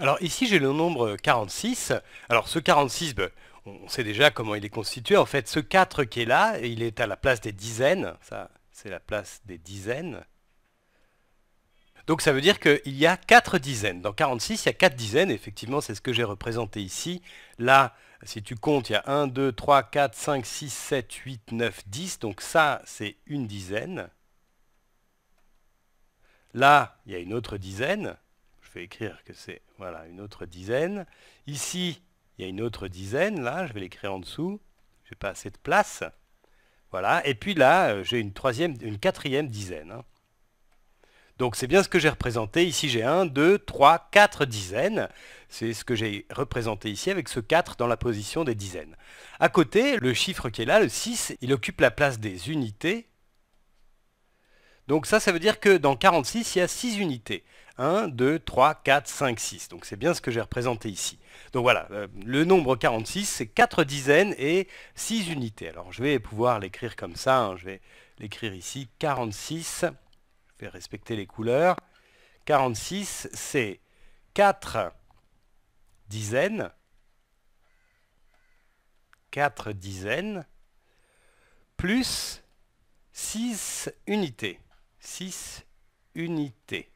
Alors ici j'ai le nombre 46. Alors ce 46, ben, on sait déjà comment il est constitué. En fait, ce 4 qui est là, il est à la place des dizaines. Ça, c'est la place des dizaines. Donc ça veut dire qu'il y a 4 dizaines. Dans 46, il y a 4 dizaines. Effectivement, c'est ce que j'ai représenté ici. Là, si tu comptes, il y a 1, 2, 3, 4, 5, 6, 7, 8, 9, 10. Donc ça, c'est une dizaine. Là, il y a une autre dizaine vais écrire que c'est voilà une autre dizaine. Ici, il y a une autre dizaine, là, je vais l'écrire en dessous. J'ai pas assez de place. Voilà, et puis là, euh, j'ai une troisième, une quatrième dizaine. Hein. Donc c'est bien ce que j'ai représenté. Ici, j'ai 1, 2, 3, 4 dizaines. C'est ce que j'ai représenté ici avec ce 4 dans la position des dizaines. À côté, le chiffre qui est là, le 6, il occupe la place des unités donc ça, ça veut dire que dans 46, il y a 6 unités. 1, 2, 3, 4, 5, 6. Donc c'est bien ce que j'ai représenté ici. Donc voilà, euh, le nombre 46, c'est 4 dizaines et 6 unités. Alors je vais pouvoir l'écrire comme ça, hein. je vais l'écrire ici, 46, je vais respecter les couleurs. 46, c'est 4 dizaines, 4 dizaines, plus 6 unités. 6 unités.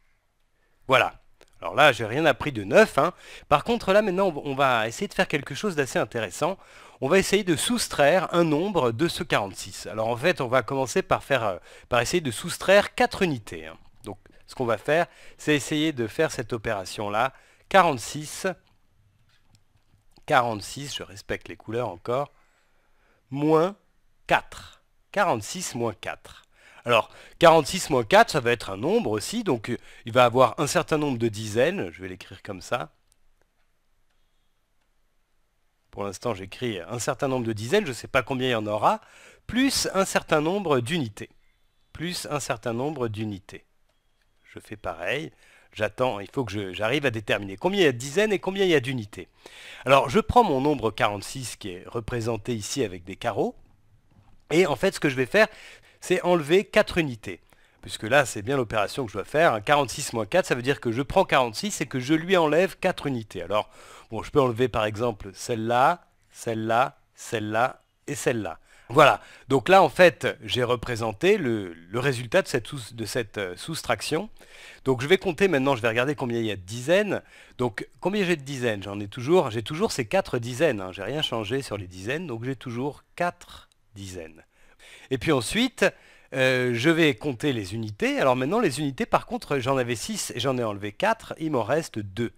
Voilà. Alors là, j'ai rien appris de neuf. Hein. Par contre, là, maintenant, on va essayer de faire quelque chose d'assez intéressant. On va essayer de soustraire un nombre de ce 46. Alors en fait, on va commencer par, faire, euh, par essayer de soustraire 4 unités. Hein. Donc ce qu'on va faire, c'est essayer de faire cette opération-là. 46, 46, je respecte les couleurs encore, moins 4. 46 moins 4. Alors, 46 moins 4, ça va être un nombre aussi, donc euh, il va avoir un certain nombre de dizaines, je vais l'écrire comme ça. Pour l'instant, j'écris un certain nombre de dizaines, je ne sais pas combien il y en aura, plus un certain nombre d'unités. Plus un certain nombre d'unités. Je fais pareil j'attends, il faut que j'arrive à déterminer combien il y a de dizaines et combien il y a d'unités. Alors je prends mon nombre 46 qui est représenté ici avec des carreaux, et en fait ce que je vais faire, c'est enlever 4 unités. Puisque là, c'est bien l'opération que je dois faire. 46 hein, moins 4, ça veut dire que je prends 46 et que je lui enlève 4 unités. Alors, bon, je peux enlever par exemple celle-là, celle-là, celle-là et celle-là. Voilà, donc là en fait j'ai représenté le, résultat de cette, euh, soustraction. Donc je vais compter maintenant, je vais regarder combien il y a de dizaines. Donc combien j'ai de dizaines J'en ai toujours, j'ai toujours ces 4 dizaines, hein. j'ai rien changé sur les dizaines, donc j'ai toujours 4 dizaines. Et puis ensuite, euh, je vais compter les unités. Alors maintenant, les unités, par contre, j'en avais 6 et j'en ai enlevé 4. Il m'en reste 2.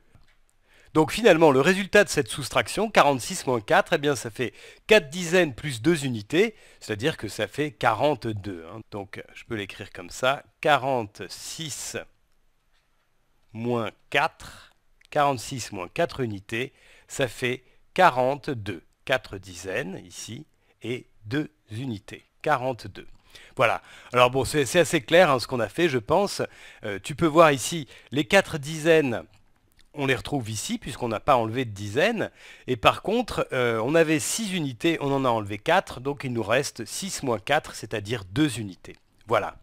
Donc finalement, le résultat de cette soustraction, 46 moins 4, eh bien ça fait 4 dizaines plus 2 unités, c'est-à-dire que ça fait 42. Hein. Donc je peux l'écrire comme ça, 46 moins 4, 46 moins 4 unités, ça fait 42. 4 dizaines ici et 2 unités. 42. Voilà. Alors bon, c'est assez clair hein, ce qu'on a fait, je pense. Euh, tu peux voir ici les quatre dizaines. On les retrouve ici puisqu'on n'a pas enlevé de dizaines. Et par contre, euh, on avait 6 unités, on en a enlevé 4, donc il nous reste 6 moins 4, c'est-à-dire 2 unités. Voilà.